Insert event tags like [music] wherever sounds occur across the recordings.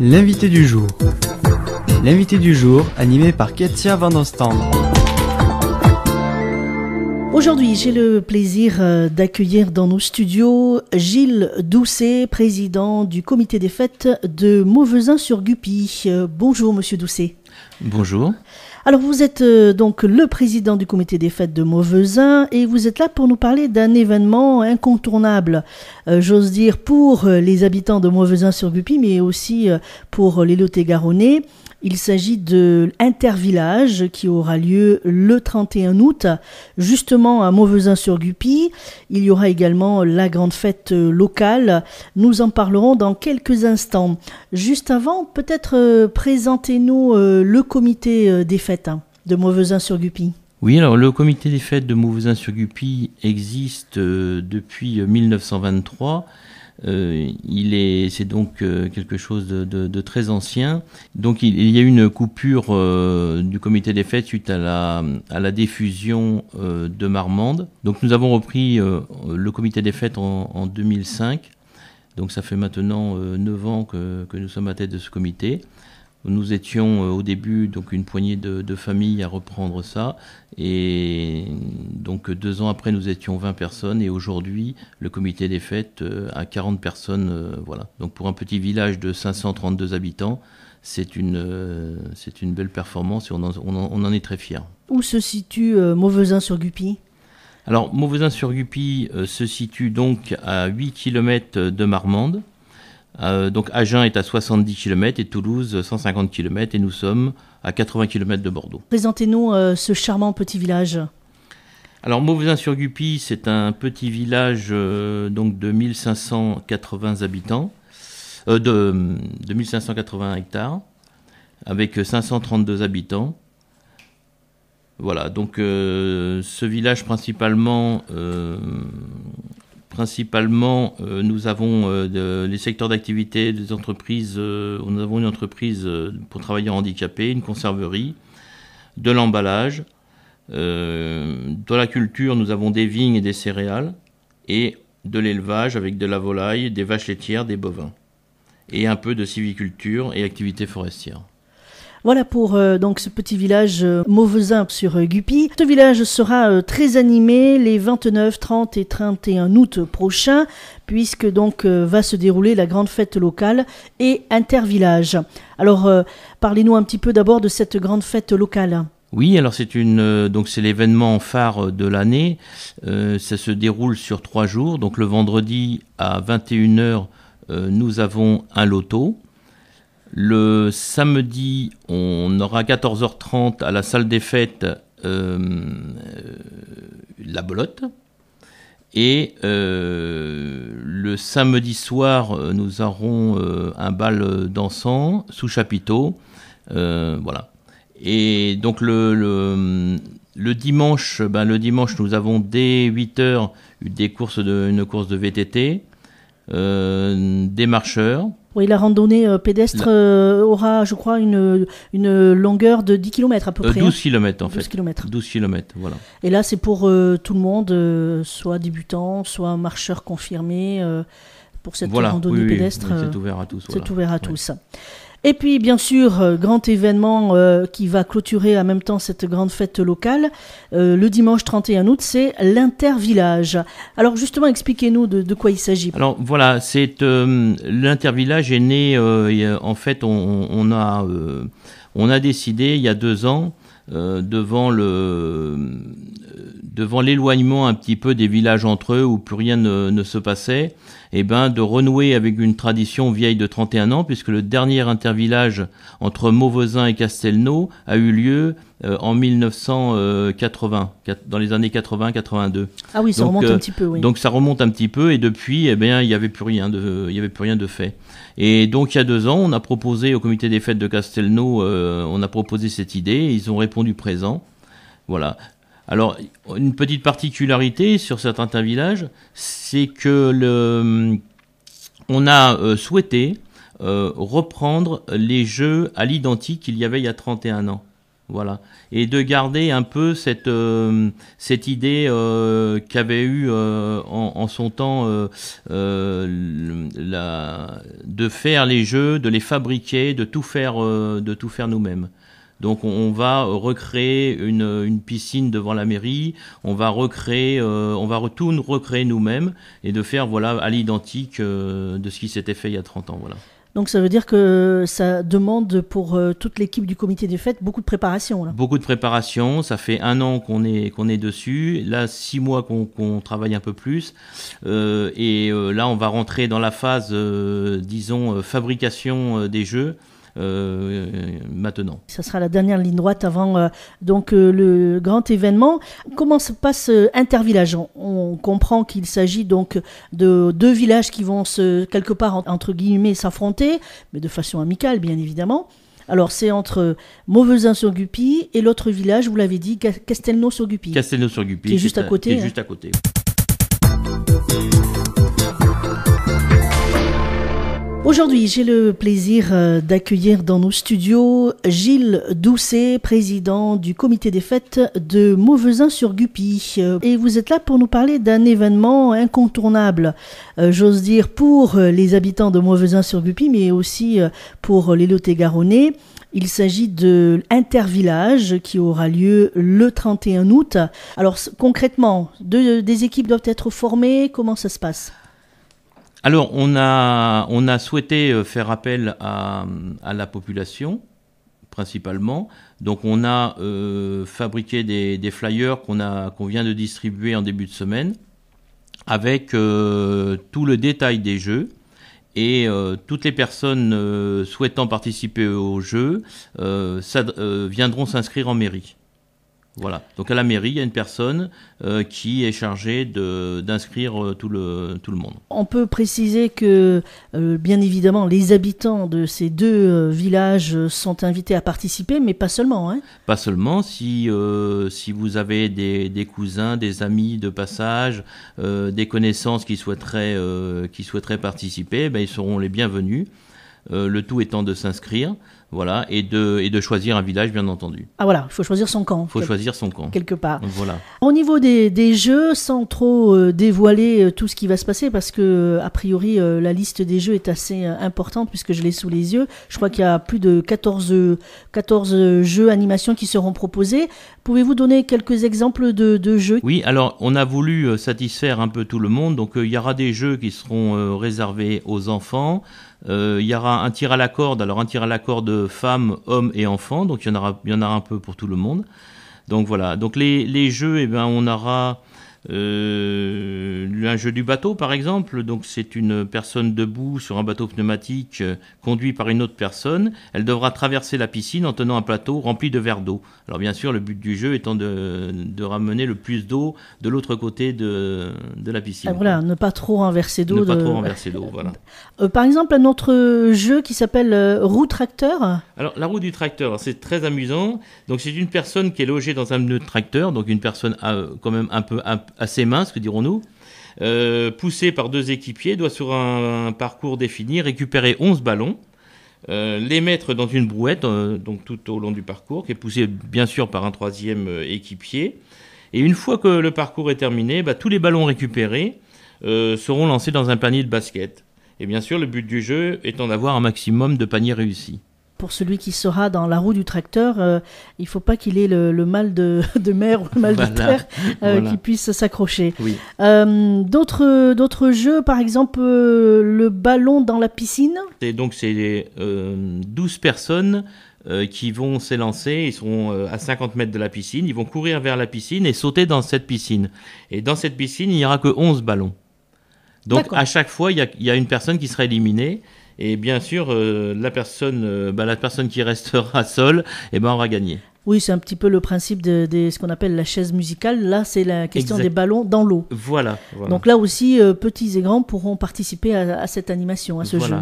L'invité du jour. L'invité du jour, animé par Katia Van Aujourd'hui, j'ai le plaisir euh, d'accueillir dans nos studios Gilles Doucet, président du comité des fêtes de Mauvezin sur Guppy. Euh, bonjour, monsieur Doucet. Bonjour. Alors vous êtes euh, donc le président du comité des fêtes de Mauvezin et vous êtes là pour nous parler d'un événement incontournable, euh, j'ose dire, pour euh, les habitants de Mauvezin-sur-Guppy, mais aussi pour les Lotés-Garonnais. Il s'agit de l'Intervillage qui aura lieu le 31 août, justement à mauvesin sur guppy Il y aura également la grande fête locale. Nous en parlerons dans quelques instants. Juste avant, peut-être présentez-nous le comité des fêtes Hein, de mauvezin sur Guppy Oui, alors le comité des fêtes de mauvezin sur Guppy existe euh, depuis 1923. Euh, euh, il est, c'est donc quelque chose de, très ancien. Donc il, y a eu une coupure du comité des fêtes suite à la, à diffusion de Marmande. Donc nous avons repris le comité des fêtes en, 2005. Donc ça fait maintenant 9 ans que, que nous sommes à tête de ce comité nous étions euh, au début donc une poignée de, familles à reprendre ça. Et donc deux ans après, nous étions 20 personnes. Et aujourd'hui, le comité des fêtes euh, a 40 personnes. Euh, voilà. Donc pour un petit village de 532 habitants, c'est une, c'est une belle performance et on en, est très fiers. Où se situe mauvezin sur Gupy alors, Mauvesin-sur-Gupy se situe donc à 8 km de Marmande, euh, donc Agen est à 70 km et Toulouse 150 km et nous sommes à 80 km de Bordeaux. Présentez-nous euh, ce charmant petit village. Alors mauvaisin sur gupy c'est un petit village euh, donc de 1580 habitants, de, 1580 hectares, avec 532 habitants. Voilà, donc ce village principalement Principalement, euh, nous avons euh, des secteurs d'activité des entreprises. Euh, nous avons une entreprise pour travailleurs handicapés, une conserverie, de l'emballage. dans la culture, nous avons des vignes et des céréales. Et de l'élevage avec de la volaille, des vaches laitières, des bovins, et un peu de civiculture et activités forestières. Voilà pour euh, donc ce petit village euh, Mauvesin sur euh, Guppy. Ce village sera euh, très animé les 29, 30 et 31 août prochains puisque donc va se dérouler la grande fête locale et intervillage. Alors parlez-nous un petit peu d'abord de cette grande fête locale. Oui, alors c'est une donc c'est l'événement phare de l'année. ça se déroule sur trois jours. Donc le vendredi à 21h, nous avons un loto. Le samedi, on aura 14h30 à la salle des fêtes euh, euh, La bolotte Et euh, le samedi soir, nous aurons un bal dansant sous chapiteau. voilà. Et donc le, dimanche, ben, le dimanche, nous avons dès 8h une course de VTT, des marcheurs. Oui, la randonnée euh, pédestre euh, aura, je crois, une, une longueur de 10 km à peu euh, près. 12 hein. km en 12 fait. 12 km. voilà. Et là, c'est pour tout le monde, soit débutant, soit marcheur confirmé, pour cette randonnée pédestre. c'est ouvert à tous. C'est ouvert à tous. Et puis, bien sûr, euh, grand événement euh, qui va clôturer en même temps cette grande fête locale, euh, le dimanche 31 août, c'est l'Intervillage. Alors, justement, expliquez-nous de, quoi il s'agit. Alors, voilà, c'est l'Intervillage est né, en fait, on, a, on a décidé il y a deux ans, devant le devant l'éloignement un petit peu des villages entre eux où plus rien ne se passait, eh ben, de renouer avec une tradition vieille de 31 ans, puisque le dernier intervillage entre Mauvesin et Castelnau a eu lieu euh, en 1980, dans les années 80-82. Ah oui, ça remonte un euh, petit peu. Oui. Donc ça remonte un petit peu, et depuis, eh bien, il n'y avait plus rien de, il avait plus rien de fait. Et donc il y a deux ans, on a proposé au comité des fêtes de Castelnau, euh, on a proposé cette idée, ils ont répondu présent. Voilà. Alors, une petite particularité sur certains villages, c'est que hum, on a euh, souhaité euh, reprendre les jeux à l'identique qu'il y avait il y a 31 ans. Voilà. Et de garder un peu cette, euh, hum, cette idée qu'avait eu en, son temps de faire les jeux, de les fabriquer, de tout faire, de tout faire nous-mêmes. Donc on, va euh, recréer euh, une, piscine devant la mairie, on va recréer, euh, on va recréer nous-mêmes et de faire voilà à l'identique de ce qui s'était fait il y a 30 ans. Donc ça veut dire que ça demande pour toute l'équipe du comité des fêtes beaucoup de préparation. Beaucoup de préparation, ça fait un an qu'on est, qu'on est dessus, là six mois qu'on travaille un peu plus, et là on va rentrer dans la phase, disons, fabrication des jeux. Euh, maintenant. Ça sera la dernière ligne droite avant euh, donc euh, le grand événement. Comment se passe Intervillage On comprend qu'il s'agit donc de deux villages qui vont se quelque part entre guillemets s'affronter, mais de façon amicale bien évidemment. Alors, c'est entre Mauvesin-sur-Guppy et l'autre village, vous l'avez dit, Castelnau-sur-Guppy. Castelnau-sur-Guppy. Qui est juste à, côté. juste hein. à côté. Aujourd'hui, j'ai le plaisir euh, d'accueillir dans nos studios Gilles Doucet, président du comité des fêtes de Mauvesin sur Gupy. Euh, et vous êtes là pour nous parler d'un événement incontournable, euh, j'ose dire, pour les habitants de Mauvesin sur Gupy, mais aussi pour les Lotés-Garonnais. Il s'agit de l'intervillage qui aura lieu le 31 août. Alors concrètement, des équipes doivent être formées, comment ça se passe alors, on a, on a souhaité euh, faire appel à, la population, principalement. Donc, on a euh, fabriqué des, flyers qu'on qu'on vient de distribuer en début de semaine, avec euh, tout le détail des jeux. Et toutes les personnes souhaitant participer au jeu viendront s'inscrire en mairie. Voilà. Donc à la mairie, il y a une personne euh, qui est chargée d'inscrire euh, tout, le, monde. On peut préciser que, euh, bien évidemment, les habitants de ces deux villages sont invités à participer, mais pas seulement. Hein. pas seulement. Si, vous avez des, cousins, des amis de passage, des connaissances qui souhaiteraient, participer, ben, ils seront les bienvenus. le tout étant de s'inscrire. Voilà, et de, et de choisir un village, bien entendu. Ah voilà, il faut choisir son camp. Il faut choisir son camp. Quelque part. Voilà. Au niveau des, jeux, sans trop euh, dévoiler euh, tout ce qui va se passer, parce que, euh, a priori, la liste des jeux est assez importante, puisque je l'ai sous les yeux. Je crois qu'il y a plus de 14, 14 jeux animations qui seront proposés. Pouvez-vous donner quelques exemples de, jeux Oui, alors, on a voulu satisfaire un peu tout le monde. Donc, il y aura des jeux qui seront réservés aux enfants. Il y aura un tir à la corde. Alors, un tir à la corde femmes, hommes et enfants. Donc il y en aura, y aura un peu pour tout le monde. Donc voilà. Donc les, jeux, eh ben, on aura euh, un jeu du bateau, par exemple, donc c'est une personne debout sur un bateau pneumatique euh, conduit par une autre personne. Elle devra traverser la piscine en tenant un plateau rempli de verres d'eau. Alors bien sûr, le but du jeu étant de, ramener le plus d'eau de l'autre côté de, la piscine. Ah, voilà, ne pas trop renverser d'eau. Ne pas trop renverser d'eau, voilà. Euh, par exemple, un autre jeu qui s'appelle roue tracteur. Alors la roue du tracteur, c'est très amusant. Donc c'est une personne qui est logée dans un pneu de tracteur, donc une personne quand même un peu peu assez mince, que dirons-nous, euh, poussé par deux équipiers, doit sur un, parcours défini récupérer 11 ballons, euh, les mettre dans une brouette, euh, donc tout au long du parcours, qui est poussé bien sûr par un troisième équipier. Et une fois que le parcours est terminé, bah, tous les ballons récupérés seront lancés dans un panier de basket. Et bien sûr, le but du jeu étant d'avoir un maximum de paniers réussis pour celui qui sera dans la roue du tracteur, euh, il faut pas qu'il ait le, mal [laughs] de, mer ou le mal de terre euh, qui puisse s'accrocher. Euh, d'autres, jeux, par exemple le ballon dans la piscine. Et donc c'est 12 personnes qui vont s'élancer, ils seront à 50 mètres de la piscine, ils vont courir vers la piscine et sauter dans cette piscine. Et dans cette piscine, il n'y aura que 11 ballons. Donc à chaque fois, il y a une personne qui sera éliminée. Et bien sûr, euh, la, personne, euh, bah, la personne qui restera [laughs] seule, eh ben, aura gagné. Oui, c'est un petit peu le principe de, ce qu'on appelle la chaise musicale. Là, c'est la question des ballons dans l'eau. Voilà, Donc là aussi, euh, petits et grands pourront participer à, cette animation, à ce jeu.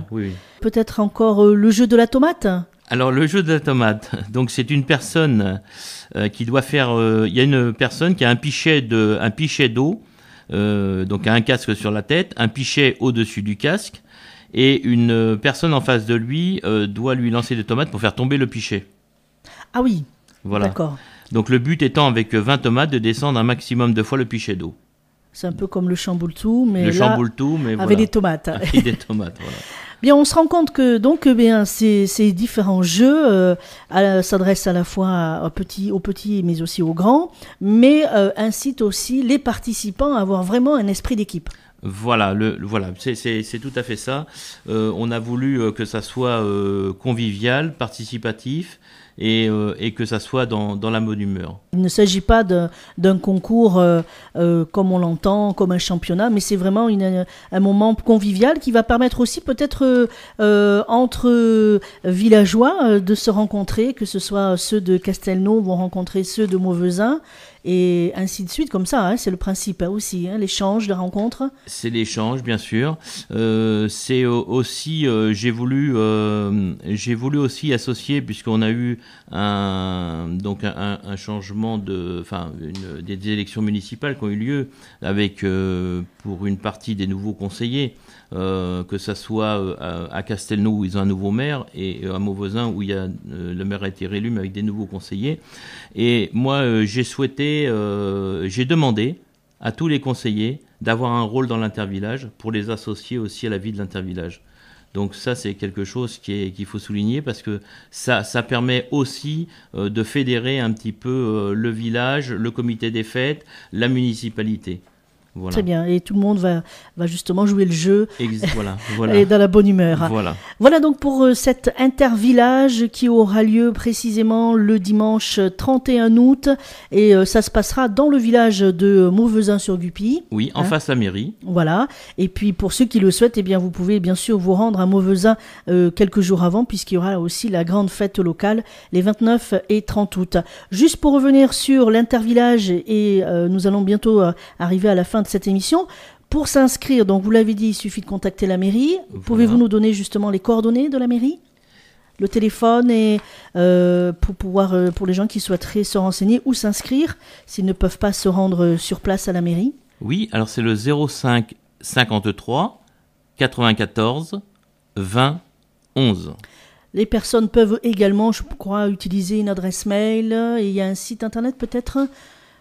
Peut-être encore le jeu de la tomate alors le jeu de la tomate, [laughs] donc c'est une personne qui doit faire. Il y a une personne qui a un pichet de, un pichet d'eau, donc un casque sur la tête, un pichet au-dessus du casque, et une euh, personne en face de lui euh, doit lui lancer des tomates pour faire tomber le pichet. Ah oui. Voilà. D'accord. Donc le but étant avec 20 euh, tomates de descendre un maximum de fois le pichet d'eau. C'est un peu comme le chamboultou, mais là, [laughs] avec des tomates. Bien, on se rend compte que donc eh bien ces, différents jeux s'adressent à la fois aux petits, aux petits, mais aussi aux grands, mais incitent aussi les participants à avoir vraiment un esprit d'équipe. Voilà, le, voilà, c'est tout à fait ça. Euh, on a voulu euh, que ça soit euh, convivial, participatif. Et, que ça soit dans, la bonne humeur. Il ne s'agit pas d'un concours comme on l'entend, comme un championnat, mais c'est vraiment un moment convivial qui va permettre aussi peut-être entre villageois de se rencontrer, que ce soit ceux de Castelnau vont rencontrer ceux de Mauvezin et ainsi de suite, comme ça. Hein, c'est le principe hein, aussi, hein, l'échange, la rencontre. C'est l'échange, bien sûr. Euh, c'est aussi, euh, j'ai voulu, euh, j'ai voulu aussi associer, puisqu'on a eu un, donc un, changement de, enfin, des élections municipales qui ont eu lieu avec pour une partie des nouveaux conseillers. Euh, que ça soit euh, à, Castelnau où ils ont un nouveau maire et euh, à Mauvoisin où le maire a été réélu mais avec des nouveaux conseillers. Et moi, j'ai souhaité, j'ai demandé à tous les conseillers d'avoir un rôle dans l'intervillage pour les associer aussi à la vie de l'intervillage. Donc ça, c'est quelque chose qu'il faut souligner parce que ça, permet aussi de fédérer un petit peu le village, le comité des fêtes, la municipalité. Très bien. Et tout le monde va, justement jouer le jeu. [laughs] et dans la bonne humeur. Voilà. Voilà donc pour euh, cet intervillage qui aura lieu précisément le dimanche 31 août. Et euh, ça se passera dans le village de mauvesin sur gupy Oui, en hein face à la mairie. Voilà. Et puis pour ceux qui le souhaitent, eh bien vous pouvez bien sûr vous rendre à Mauvesin euh, quelques jours avant, puisqu'il y aura aussi la grande fête locale les 29 et 30 août. Juste pour revenir sur l'intervillage, et nous allons bientôt arriver à la fin de cette émission. Pour s'inscrire, donc vous l'avez dit, il suffit de contacter la mairie. Pouvez-vous nous donner justement les coordonnées de la mairie le téléphone et euh, pour pouvoir euh, pour les gens qui souhaiteraient se renseigner ou s'inscrire s'ils ne peuvent pas se rendre euh, sur place à la mairie. Oui, alors c'est le 05 53 94 20 11. Les personnes peuvent également, je crois, utiliser une adresse mail. il y a un site internet peut-être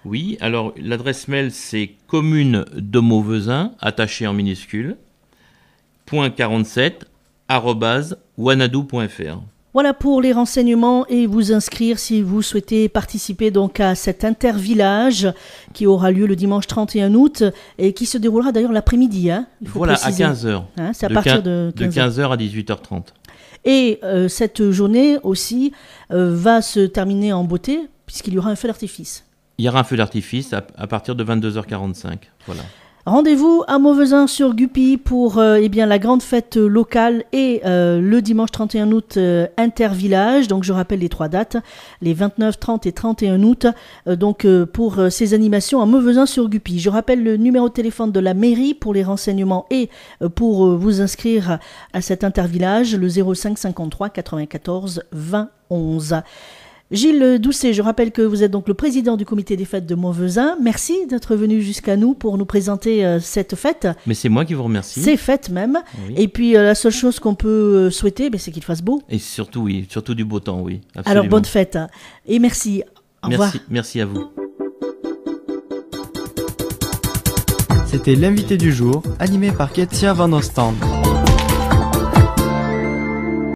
oui, alors l'adresse mail c'est commune de Mauvesin, attaché en minuscule, point 47, wanadou.fr. Voilà pour les renseignements et vous inscrire si vous souhaitez participer donc à cet intervillage qui aura lieu le dimanche 31 août et qui se déroulera d'ailleurs l'après-midi. Hein, voilà, à 15h. Hein, c'est à partir de 15h. à 18h30. Et euh, cette journée aussi euh, va se terminer en beauté puisqu'il y aura un feu d'artifice il y aura un feu d'artifice à, partir de 22h45. Voilà. Rendez-vous à Mauvesin sur Guppy pour euh, eh bien, la grande fête locale et euh, le dimanche 31 août euh, intervillage. Donc je rappelle les trois dates, les 29, 30 et 31 août donc pour ces animations à Mauvesin sur Guppy. Je rappelle le numéro de téléphone de la mairie pour les renseignements et pour vous inscrire à cet intervillage, le 05 53 94 20 11. Gilles Doucet, je rappelle que vous êtes donc le président du comité des fêtes de Montvezin. Merci d'être venu jusqu'à nous pour nous présenter euh, cette fête. Mais c'est moi qui vous remercie. Ces fêtes même. Et puis euh, la seule chose qu'on peut euh, souhaiter, ben, c'est qu'il fasse beau. Et surtout, oui, surtout du beau temps, oui. Alors bonne fête et merci. Au merci, revoir. merci à vous. C'était l'invité du jour, animé par Ketia Van Ostend.